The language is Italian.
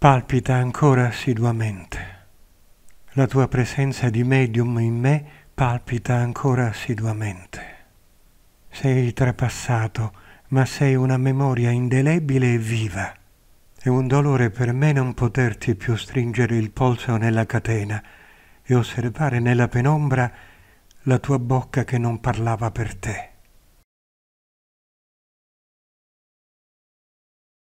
palpita ancora assiduamente. La tua presenza di medium in me palpita ancora assiduamente. Sei trapassato, ma sei una memoria indelebile e viva. È un dolore per me non poterti più stringere il polso nella catena e osservare nella penombra la tua bocca che non parlava per te.